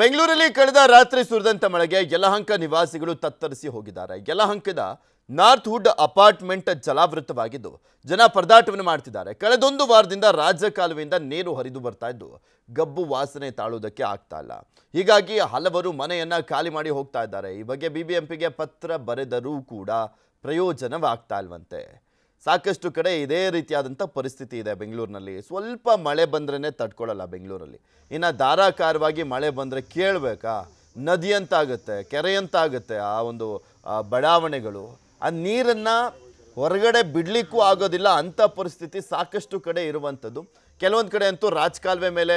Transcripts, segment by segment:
ಬೆಂಗಳೂರಲ್ಲಿ ಕಳೆದ ರಾತ್ರಿ ಸುರಿದಂತ ಮಳೆಗೆ ಯಲಹಂಕ ನಿವಾಸಿಗಳು ತತ್ತರಿಸಿ ಹೋಗಿದ್ದಾರೆ ಯಲಹಂಕದ ನಾರ್ತ್ ವುಡ್ ಅಪಾರ್ಟ್ಮೆಂಟ್ ಜಲಾವೃತವಾಗಿದ್ದು ಜನ ಪರದಾಟವನ್ನು ಮಾಡ್ತಿದ್ದಾರೆ ಕಳೆದೊಂದು ವಾರದಿಂದ ರಾಜ್ಯ ಕಾಲುವೆಯಿಂದ ನೀರು ಹರಿದು ಬರ್ತಾ ಇದ್ದು ಗಬ್ಬು ವಾಸನೆ ತಾಳುವುದಕ್ಕೆ ಆಗ್ತಾ ಇಲ್ಲ ಹೀಗಾಗಿ ಹಲವರು ಮನೆಯನ್ನ ಖಾಲಿ ಮಾಡಿ ಹೋಗ್ತಾ ಇದ್ದಾರೆ ಈ ಬಗ್ಗೆ ಬಿಬಿಎಂಪಿಗೆ ಪತ್ರ ಬರೆದರೂ ಕೂಡ ಪ್ರಯೋಜನವಾಗ್ತಾ ಇಲ್ವಂತೆ ಸಾಕಷ್ಟು ಕಡೆ ಇದೇ ರೀತಿಯಾದಂಥ ಪರಿಸ್ಥಿತಿ ಇದೆ ಬೆಂಗಳೂರಿನಲ್ಲಿ ಸ್ವಲ್ಪ ಮಳೆ ಬಂದ್ರೇ ತಡ್ಕೊಳ್ಳಲ್ಲ ಬೆಂಗಳೂರಲ್ಲಿ ಇನ್ನು ಧಾರಾಕಾರವಾಗಿ ಮಳೆ ಬಂದರೆ ಕೇಳಬೇಕಾ ನದಿಯಂತಾಗುತ್ತೆ ಕೆರೆಯಂತಾಗುತ್ತೆ ಆ ಒಂದು ಬಡಾವಣೆಗಳು ಆ ನೀರನ್ನು ಹೊರಗಡೆ ಬಿಡಲಿಕ್ಕೂ ಆಗೋದಿಲ್ಲ ಅಂಥ ಪರಿಸ್ಥಿತಿ ಸಾಕಷ್ಟು ಕಡೆ ಇರುವಂಥದ್ದು ಕೆಲವೊಂದು ಕಡೆ ಅಂತೂ ರಾಜಕಾಲುವೆ ಮೇಲೆ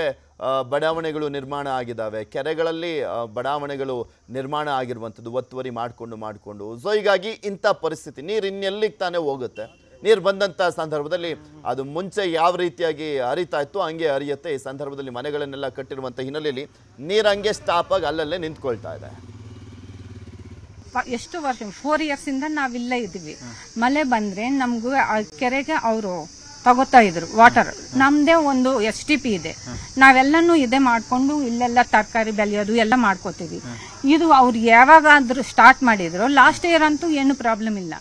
ಬಡಾವಣೆಗಳು ನಿರ್ಮಾಣ ಆಗಿದ್ದಾವೆ ಕೆರೆಗಳಲ್ಲಿ ಬಡಾವಣೆಗಳು ನಿರ್ಮಾಣ ಆಗಿರುವಂಥದ್ದು ಒತ್ತುವರಿ ಮಾಡಿಕೊಂಡು ಮಾಡಿಕೊಂಡು ಸೊ ಹೀಗಾಗಿ ಇಂಥ ಪರಿಸ್ಥಿತಿ ನೀರು ಇನ್ನೆಲ್ಲಿಗೆ ತಾನೇ ಹೋಗುತ್ತೆ ನೀರು ಬಂದಂತ ಸಂದರ್ಭದಲ್ಲಿ ಅದು ಮುಂಚೆ ಯಾವ ರೀತಿಯಾಗಿ ಹರಿತಾ ಇತ್ತು ಹಂಗೆ ಹರಿಯುತ್ತೆ ಈ ಸಂದರ್ಭದಲ್ಲಿ ಮನೆಗಳನ್ನೆಲ್ಲ ಕಟ್ಟಿರುವಂತ ಹಿನ್ನೆಲೆಯಲ್ಲಿ ನೀರು ಹಂಗೆ ಆಗಿ ಅಲ್ಲಲ್ಲೇ ನಿಂತ್ಕೊಳ್ತಾ ಇದೆ ಎಷ್ಟು ವರ್ಷ ಫೋರ್ ಇಯರ್ಸಿಂದ ನಾವಿಲ್ಲೇ ಇದ್ವಿ ಮಳೆ ಬಂದ್ರೆ ನಮಗೂ ಕೆರೆಗೆ ಅವರು ತಗೋತಾ ಇದ್ರು ವಾಟರ್ ನಮ್ದೇ ಒಂದು ಎಸ್ ಟಿ ಪಿ ಇದೆ ನಾವೆಲ್ಲಾನು ಇದೆ ಮಾಡ್ಕೊಂಡು ಇಲ್ಲೆಲ್ಲ ತರಕಾರಿ ಬೆಳೆಯೋದು ಎಲ್ಲ ಮಾಡ್ಕೋತೀವಿ ಇದು ಅವ್ರು ಯಾವಾಗಾದ್ರೂ ಸ್ಟಾರ್ಟ್ ಮಾಡಿದ್ರು ಲಾಸ್ಟ್ ಇಯರ್ ಅಂತೂ ಏನು ಪ್ರಾಬ್ಲಮ್ ಇಲ್ಲ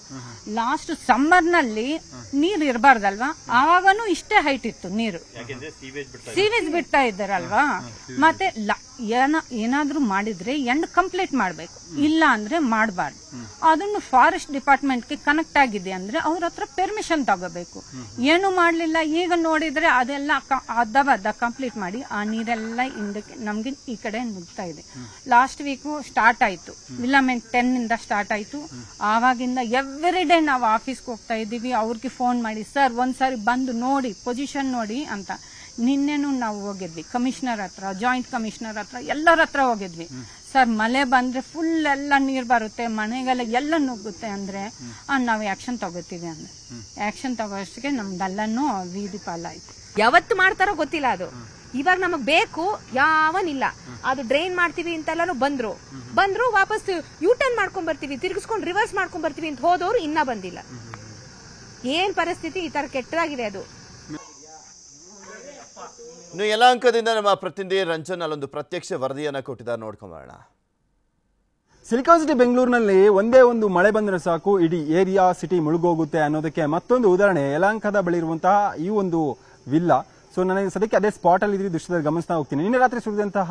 ಲಾಸ್ಟ್ ನಲ್ಲಿ ನೀರು ಇರಬಾರ್ದಲ್ವಾ ಆವಾಗನೂ ಇಷ್ಟೇ ಹೈಟ್ ಇತ್ತು ನೀರು ಸೀವೇಜ್ ಬಿಡ್ತಾ ಇದ್ದಾರಲ್ವಾ ಮತ್ತೆ ಏನಾದ್ರೂ ಮಾಡಿದ್ರೆ ಎಂಡ್ ಕಂಪ್ಲೀಟ್ ಮಾಡಬೇಕು ಇಲ್ಲ ಅಂದ್ರೆ ಮಾಡಬಾರ್ದು ಅದನ್ನು ಫಾರೆಸ್ಟ್ ಡಿಪಾರ್ಟ್ಮೆಂಟ್ಗೆ ಕನೆಕ್ಟ್ ಆಗಿದೆ ಅಂದ್ರೆ ಅವ್ರ ಹತ್ರ ಪೆರ್ಮಿಷನ್ ತಗೋಬೇಕು ಏನು ಮಾಡಲಿಲ್ಲ ಈಗ ನೋಡಿದ್ರೆ ಅದೆಲ್ಲ ಅರ್ಧ ಅರ್ಧ ಕಂಪ್ಲೀಟ್ ಮಾಡಿ ಆ ನೀರೆಲ್ಲ ಹಿಂದಕ್ಕೆ ನಮಗೆ ಈ ಕಡೆ ನುಗ್ತಾ ಇದೆ ಲಾಸ್ಟ್ ವೀಕು ಸ್ಟಾರ್ಟ್ ಆಯಿತು ವಿಲಮೆಂಟ್ ಟೆನ್ ಇಂದ ಸ್ಟಾರ್ಟ್ ಆಯ್ತು ಆವಾಗಿಂದ ಎವ್ರಿ ಡೇ ನಾವು ಆಫೀಸ್ಗೆ ಹೋಗ್ತಾ ಇದ್ದೀವಿ ಅವ್ರಿಗೆ ಫೋನ್ ಮಾಡಿ ಸರ್ ಒಂದ್ಸಾರಿ ಬಂದು ನೋಡಿ ಪೊಸಿಷನ್ ನೋಡಿ ಅಂತ ನಿನ್ನೆನೂ ನಾವು ಹೋಗಿದ್ವಿ ಕಮಿಷನರ್ ಹತ್ರ ಜಾಯಿಂಟ್ ಕಮಿಷನರ್ ಹತ್ರ ಎಲ್ಲರ ಹತ್ರ ಹೋಗಿದ್ವಿ ಸರ್ ಮಳೆ ಬಂದ್ರೆ ಫುಲ್ ಎಲ್ಲ ನೀರು ಬರುತ್ತೆ ಮನೆಗೆಲ್ಲ ಎಲ್ಲ ನುಗ್ಗುತ್ತೆ ಅಂದ್ರೆ ನಾವು ಆಕ್ಷನ್ ತಗೋತೀವಿ ಅಂದ್ರೆ ಆಕ್ಷನ್ ತಗೋಷ್ಟಕ್ಕೆ ನಮ್ದೆಲ್ಲನೂ ಬೀದಿ ಪಾಲಾಯ್ತು ಯಾವತ್ತು ಮಾಡ್ತಾರೋ ಗೊತ್ತಿಲ್ಲ ಅದು ಇವಾಗ ನಮಗ್ ಬೇಕು ಯಾವನಿಲ್ಲ ಅದು ಡ್ರೈನ್ ಮಾಡ್ತೀವಿ ಅಂತೆಲ್ಲನೂ ಬಂದ್ರು ಬಂದ್ರು ವಾಪಸ್ ಯು ಟರ್ನ್ ಮಾಡ್ಕೊಂಡ್ ಬರ್ತೀವಿ ತಿರ್ಗಿಸ್ಕೊಂಡು ರಿವರ್ಸ್ ಮಾಡ್ಕೊಂಡ್ ಬರ್ತೀವಿ ಅಂತ ಹೋದವ್ರು ಇನ್ನ ಬಂದಿಲ್ಲ ಏನ್ ಪರಿಸ್ಥಿತಿ ಈ ತರ ಕೆಟ್ಟದಾಗಿದೆ ಅದು ಇನ್ನು ಎಲ್ಲ ಅಂಕದಿಂದ ನಮ್ಮ ಪ್ರತಿನಿಧಿ ರಂಜನ್ ಅಲ್ಲೊಂದು ಪ್ರತ್ಯಕ್ಷ ವರದಿಯನ್ನು ಕೊಟ್ಟಿದ್ದಾರೆ ನೋಡ್ಕೊಂಬೋಣ ಸಿಲಿಕಾನ್ ಸಿಟಿ ಬೆಂಗಳೂರಿನಲ್ಲಿ ಒಂದೇ ಒಂದು ಮಳೆ ಬಂದರೆ ಸಾಕು ಇಡೀ ಏರಿಯಾ ಸಿಟಿ ಮುಳುಗೋಗುತ್ತೆ ಅನ್ನೋದಕ್ಕೆ ಮತ್ತೊಂದು ಉದಾಹರಣೆ ಯಲಹಂಕದ ಬಳಿ ಇರುವಂತಹ ಈ ಒಂದು ವಿಲ್ಲ ಸೊ ನನಗೆ ಸದ್ಯಕ್ಕೆ ಅದೇ ಸ್ಪಾಟ್ ಅಲ್ಲಿ ಇದ್ರಿ ದೃಶ್ಯದಲ್ಲಿ ಗಮನಿಸ್ತಾ ಹೋಗ್ತೀನಿ ನಿನ್ನೆ ರಾತ್ರಿ ಸುರಿದಂತಹ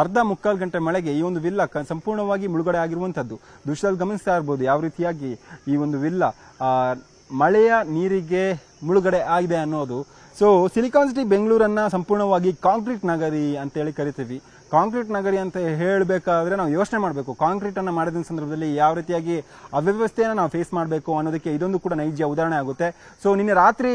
ಅರ್ಧ ಮುಕ್ಕಾಲು ಗಂಟೆ ಮಳೆಗೆ ಈ ಒಂದು ವಿಲ್ಲ ಸಂಪೂರ್ಣವಾಗಿ ಮುಳುಗಡೆ ಆಗಿರುವಂತದ್ದು ದೃಶ್ಯದಲ್ಲಿ ಗಮನಿಸ್ತಾ ಇರ್ಬೋದು ಯಾವ ರೀತಿಯಾಗಿ ಈ ಒಂದು ವಿಲ್ಲ ಮಳೆಯ ನೀರಿಗೆ ಮುಳುಗಡೆ ಆಗಿದೆ ಅನ್ನೋದು ಸೊ ಸಿಲಿಕಾನ್ ಸಿಟಿ ಬೆಂಗಳೂರನ್ನ ಸಂಪೂರ್ಣವಾಗಿ ಕಾಂಕ್ರೀಟ್ ನಗರಿ ಅಂತ ಹೇಳಿ ಕರಿತೀವಿ ಕಾಂಕ್ರೀಟ್ ನಗರಿ ಅಂತ ಹೇಳಬೇಕಾದ್ರೆ ನಾವು ಯೋಚನೆ ಮಾಡಬೇಕು ಕಾಂಕ್ರೀಟ್ ಕಾಂಕ್ರೀಟನ್ನು ಮಾಡಿದ ಸಂದರ್ಭದಲ್ಲಿ ಯಾವ ರೀತಿಯಾಗಿ ಅವ್ಯವಸ್ಥೆಯನ್ನು ನಾವು ಫೇಸ್ ಮಾಡಬೇಕು ಅನ್ನೋದಕ್ಕೆ ಇದೊಂದು ಕೂಡ ನೈಜ ಉದಾಹರಣೆ ಆಗುತ್ತೆ ಸೊ ನಿನ್ನೆ ರಾತ್ರಿ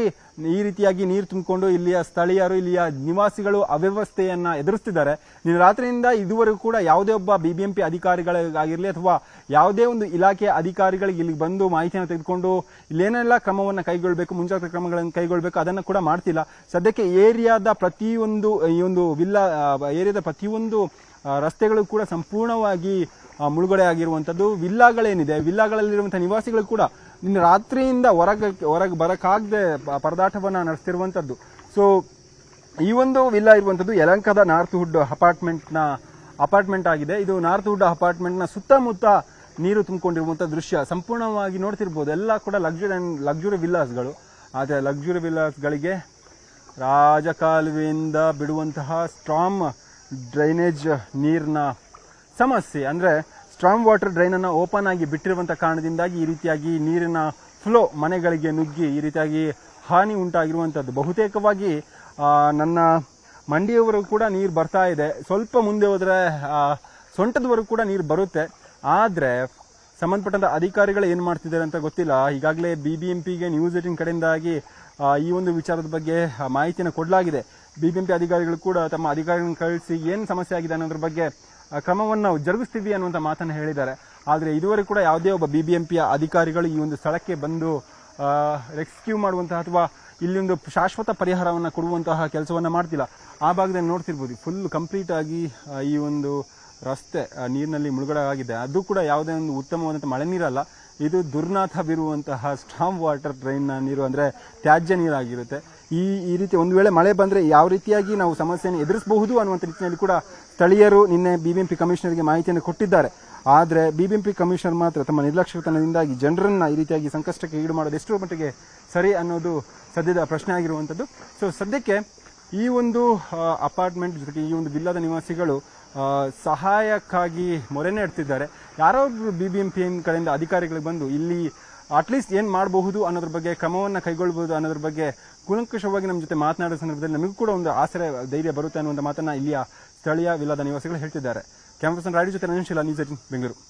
ಈ ರೀತಿಯಾಗಿ ನೀರು ತುಂಬಿಕೊಂಡು ಇಲ್ಲಿಯ ಸ್ಥಳೀಯರು ಇಲ್ಲಿಯ ನಿವಾಸಿಗಳು ಅವ್ಯವಸ್ಥೆಯನ್ನು ಎದುರಿಸ್ತಿದ್ದಾರೆ ನಿನ್ನೆ ರಾತ್ರಿಯಿಂದ ಇದುವರೆಗೂ ಕೂಡ ಯಾವುದೇ ಒಬ್ಬ ಬಿಬಿಎಂಪಿ ಅಧಿಕಾರಿಗಳಿಗಾಗಿರಲಿ ಅಥವಾ ಯಾವುದೇ ಒಂದು ಇಲಾಖೆಯ ಅಧಿಕಾರಿಗಳಿಗೆ ಇಲ್ಲಿಗೆ ಬಂದು ಮಾಹಿತಿಯನ್ನು ತೆಗೆದುಕೊಂಡು ಇಲ್ಲೇನೆಲ್ಲ ಕ್ರಮವನ್ನು ಕೈಗೊಳ್ಳಬೇಕು ಮುಂಜಾಗ್ರತಾ ಕ್ರಮಗಳನ್ನು ಕೈಗೊಳ್ಳಬೇಕು ಅದನ್ನು ಕೂಡ ಮಾಡ್ತಿಲ್ಲ ಸದ್ಯಕ್ಕೆ ಏರಿಯಾದ ಪ್ರತಿಯೊಂದು ಈ ಒಂದು ವಿಲ್ಲಾ ಏರಿಯಾದ ಪ್ರತಿಯೊಂದು ರಸ್ತೆಗಳು ಕೂಡ ಸಂಪೂರ್ಣವಾಗಿ ಮುಳುಗಡೆ ಆಗಿರುವಂಥದ್ದು ವಿಲ್ಲಾಗಳೇನಿದೆ ವಿಲ್ಲಾಗಳಲ್ಲಿರುವಂಥ ನಿವಾಸಿಗಳು ಕೂಡ ನಿನ್ನೆ ರಾತ್ರಿಯಿಂದ ಹೊರಗೆ ಹೊರಗೆ ಬರೋಕ್ಕಾಗದೆ ಪರದಾಟವನ್ನು ನಡೆಸ್ತಿರುವಂಥದ್ದು ಸೊ ಈ ಒಂದು ವಿಲ್ಲಾ ಇರುವಂಥದ್ದು ಯಲಂಕದ ನಾರ್ತ್ಹುಡ್ ಅಪಾರ್ಟ್ಮೆಂಟ್ನ ಅಪಾರ್ಟ್ಮೆಂಟ್ ಆಗಿದೆ ಇದು ನಾರ್ತ್ ನಾರ್ತ್ಹುಡ್ ಅಪಾರ್ಟ್ಮೆಂಟ್ನ ಸುತ್ತಮುತ್ತ ನೀರು ತುಂಬಿಕೊಂಡಿರುವಂಥ ದೃಶ್ಯ ಸಂಪೂರ್ಣವಾಗಿ ನೋಡ್ತಿರ್ಬೋದು ಎಲ್ಲ ಕೂಡ ಲಕ್ಸುರಿ ಆ್ಯಂಡ್ ಲಕ್ಸುರಿ ವಿಲ್ಲಾಸ್ಗಳು ಆದರೆ ಲಕ್ಸುರಿ ವಿಲಾಸ್ಗಳಿಗೆ ರಾಜಕಾಲುವೆಯಿಂದ ಬಿಡುವಂತಹ ಸ್ಟ್ರಾಮ್ ಡ್ರೈನೇಜ್ ನೀರಿನ ಸಮಸ್ಯೆ ಅಂದರೆ ಸ್ಟ್ರಾಮ್ ವಾಟರ್ ಡ್ರೈನನ್ನು ಓಪನ್ ಆಗಿ ಬಿಟ್ಟಿರುವಂಥ ಕಾರಣದಿಂದಾಗಿ ಈ ರೀತಿಯಾಗಿ ನೀರಿನ ಫ್ಲೋ ಮನೆಗಳಿಗೆ ನುಗ್ಗಿ ಈ ರೀತಿಯಾಗಿ ಹಾನಿ ಉಂಟಾಗಿರುವಂಥದ್ದು ಬಹುತೇಕವಾಗಿ ನನ್ನ ಮಂಡಿಯವರೆಗೂ ಕೂಡ ನೀರು ಬರ್ತಾ ಇದೆ ಸ್ವಲ್ಪ ಮುಂದೆ ಹೋದರೆ ಸೊಂಟದವರೆಗೂ ಕೂಡ ನೀರು ಬರುತ್ತೆ ಆದರೆ ಸಂಬಂಧಪಟ್ಟಂತ ಅಧಿಕಾರಿಗಳು ಏನು ಮಾಡ್ತಿದ್ದಾರೆ ಅಂತ ಗೊತ್ತಿಲ್ಲ ಈಗಾಗಲೇ ಬಿ ಬಿ ಎಂ ಪಿಗೆ ನ್ಯೂಸ್ ಏಟಿನ್ ಕಡೆಯಿಂದಾಗಿ ಈ ಒಂದು ವಿಚಾರದ ಬಗ್ಗೆ ಮಾಹಿತಿಯನ್ನು ಕೊಡಲಾಗಿದೆ ಬಿ ಬಿ ಎಂ ಪಿ ಅಧಿಕಾರಿಗಳು ಕೂಡ ತಮ್ಮ ಅಧಿಕಾರಿಗಳನ್ನು ಕಳಿಸಿ ಏನು ಸಮಸ್ಯೆ ಆಗಿದೆ ಅನ್ನೋದ್ರ ಬಗ್ಗೆ ಕ್ರಮವನ್ನು ನಾವು ಜರುಗಿಸ್ತೀವಿ ಅನ್ನುವಂಥ ಮಾತನ್ನು ಹೇಳಿದ್ದಾರೆ ಆದರೆ ಇದುವರೆಗೂ ಕೂಡ ಯಾವುದೇ ಒಬ್ಬ ಬಿ ಬಿ ಎಂ ಅಧಿಕಾರಿಗಳು ಈ ಒಂದು ಸ್ಥಳಕ್ಕೆ ಬಂದು ರೆಸ್ಕ್ಯೂ ಮಾಡುವಂತಹ ಅಥವಾ ಇಲ್ಲಿ ಒಂದು ಶಾಶ್ವತ ಪರಿಹಾರವನ್ನು ಕೊಡುವಂತಹ ಕೆಲಸವನ್ನು ಮಾಡ್ತಿಲ್ಲ ಆ ಭಾಗದಲ್ಲಿ ನೋಡ್ತಿರ್ಬೋದು ಫುಲ್ ಕಂಪ್ಲೀಟ್ ಆಗಿ ಈ ಒಂದು ರಸ್ತೆ ನೀರಿನಲ್ಲಿ ಮುಳುಗಡೆ ಆಗಿದೆ ಅದು ಕೂಡ ಯಾವುದೇ ಒಂದು ಉತ್ತಮವಾದಂಥ ಮಳೆ ನೀರಲ್ಲ ಇದು ದುರ್ನಾಥ ಬೀರುವಂತಹ ಸ್ಟ್ರಾಂಗ್ ವಾಟರ್ ಡ್ರೈನ್ನ ನೀರು ಅಂದರೆ ತ್ಯಾಜ್ಯ ನೀರಾಗಿರುತ್ತೆ ಈ ಈ ರೀತಿ ಒಂದು ವೇಳೆ ಮಳೆ ಬಂದರೆ ಯಾವ ರೀತಿಯಾಗಿ ನಾವು ಸಮಸ್ಯೆಯನ್ನು ಎದುರಿಸಬಹುದು ಅನ್ನುವಂಥ ರೀತಿಯಲ್ಲಿ ಕೂಡ ಸ್ಥಳೀಯರು ನಿನ್ನೆ ಬಿಬಿಎಂಪಿ ಕಮಿಷನರ್ಗೆ ಮಾಹಿತಿಯನ್ನು ಕೊಟ್ಟಿದ್ದಾರೆ ಆದರೆ ಬಿಬಿಎಂಪಿ ಕಮಿಷನರ್ ಮಾತ್ರ ತಮ್ಮ ನಿರ್ಲಕ್ಷ್ಯತನದಿಂದಾಗಿ ಜನರನ್ನು ಈ ರೀತಿಯಾಗಿ ಸಂಕಷ್ಟಕ್ಕೆ ಈಡು ಮಾಡೋದು ಎಷ್ಟು ಮಟ್ಟಿಗೆ ಸರಿ ಅನ್ನೋದು ಸದ್ಯದ ಪ್ರಶ್ನೆ ಆಗಿರುವಂಥದ್ದು ಸೊ ಸದ್ಯಕ್ಕೆ ಈ ಒಂದು ಅಪಾರ್ಟ್ಮೆಂಟ್ ಜೊತೆಗೆ ಈ ಒಂದು ವಿಲ್ಲದ ನಿವಾಸಿಗಳು ಸಹಾಯಕ್ಕಾಗಿ ಮೊರೆ ನೆಡ್ತಿದ್ದಾರೆ ಯಾರೋ ಬಿ ಬಿ ಎಂ ಪಿ ಕಡೆಯಿಂದ ಅಧಿಕಾರಿಗಳು ಬಂದು ಇಲ್ಲಿ ಅಟ್ಲೀಸ್ಟ್ ಏನು ಮಾಡಬಹುದು ಅನ್ನೋದ್ರ ಬಗ್ಗೆ ಕ್ರಮವನ್ನು ಕೈಗೊಳ್ಳಬಹುದು ಅನ್ನೋದ್ರ ಬಗ್ಗೆ ಕೂಲಂಕುಷವಾಗಿ ನಮ್ಮ ಜೊತೆ ಮಾತನಾಡೋ ಸಂದರ್ಭದಲ್ಲಿ ನಮಗೂ ಕೂಡ ಒಂದು ಆಸರೆ ಧೈರ್ಯ ಬರುತ್ತೆ ಅನ್ನುವಂಥ ಮಾತನ್ನ ಇಲ್ಲಿಯ ಸ್ಥಳೀಯ ವಿಲಾದ ನಿವಾಸಿಗಳು ಹೇಳ್ತಿದ್ದಾರೆ ಕ್ಯಾಂಪಸ್ ರಾಡಿ ಜೊತೆ ನಂಜೀಲಾ ನ್ಯೂಸ್ ಏಟಿನ್ ಬೆಂಗಳೂರು